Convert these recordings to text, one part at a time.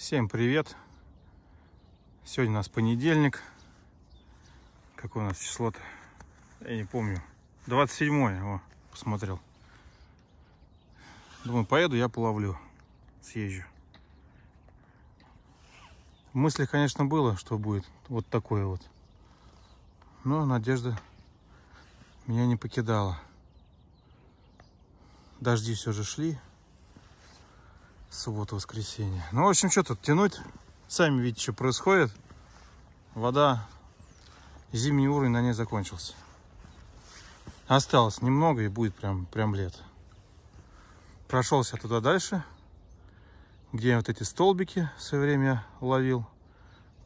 Всем привет! Сегодня у нас понедельник. Какое у нас число-то? Я не помню. 27-е. О, посмотрел. Думаю, поеду, я половлю. Съезжу. Мысли, конечно, было, что будет вот такое вот. Но надежда меня не покидала. Дожди все же шли суббота воскресенье Ну, в общем, что тут тянуть? Сами видите, что происходит. Вода, зимний уровень на ней закончился. Осталось немного и будет прям, прям лет. Прошелся туда дальше, где вот эти столбики все время ловил.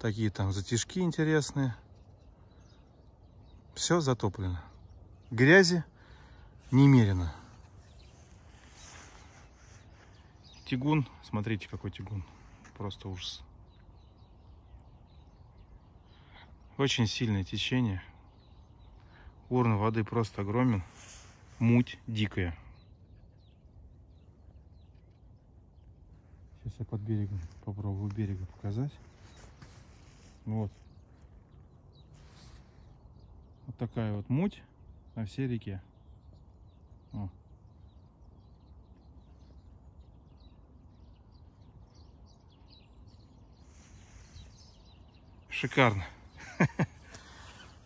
Такие там затяжки интересные. Все затоплено. Грязи немерено. тягун. Смотрите, какой тягун. Просто ужас. Очень сильное течение. Уровень воды просто огромен. Муть дикая. Сейчас я под берегом попробую берега показать. Вот. Вот такая вот муть на всей реке. О. Шикарно.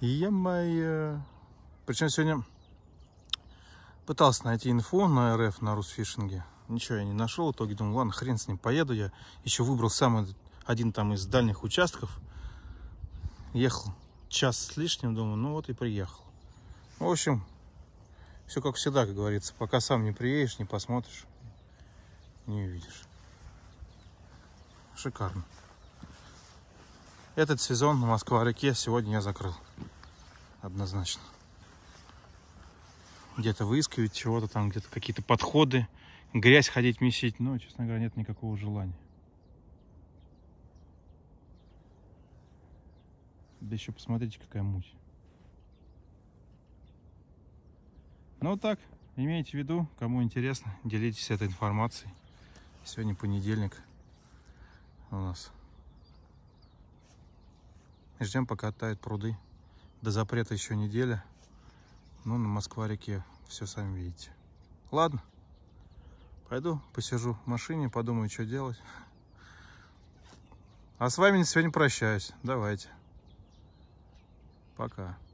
Е-мое. Причем сегодня пытался найти инфу на РФ, на Русфишинге. Ничего я не нашел. В итоге думал, ладно, хрен с ним, поеду я. Еще выбрал самый один там из дальних участков. Ехал час с лишним, думаю, ну вот и приехал. В общем, все как всегда, как говорится. Пока сам не приедешь, не посмотришь, не увидишь. Шикарно. Этот сезон на Москва-реке сегодня я закрыл. Однозначно. Где-то выискивать чего-то там, где-то какие-то подходы, грязь ходить месить. Но, ну, честно говоря, нет никакого желания. Да еще посмотрите, какая муть. Ну вот так, имейте в виду, кому интересно, делитесь этой информацией. Сегодня понедельник у нас. Ждем, пока оттают пруды. До запрета еще неделя. Ну, на Москва-реке все сами видите. Ладно. Пойду посижу в машине, подумаю, что делать. А с вами сегодня прощаюсь. Давайте. Пока.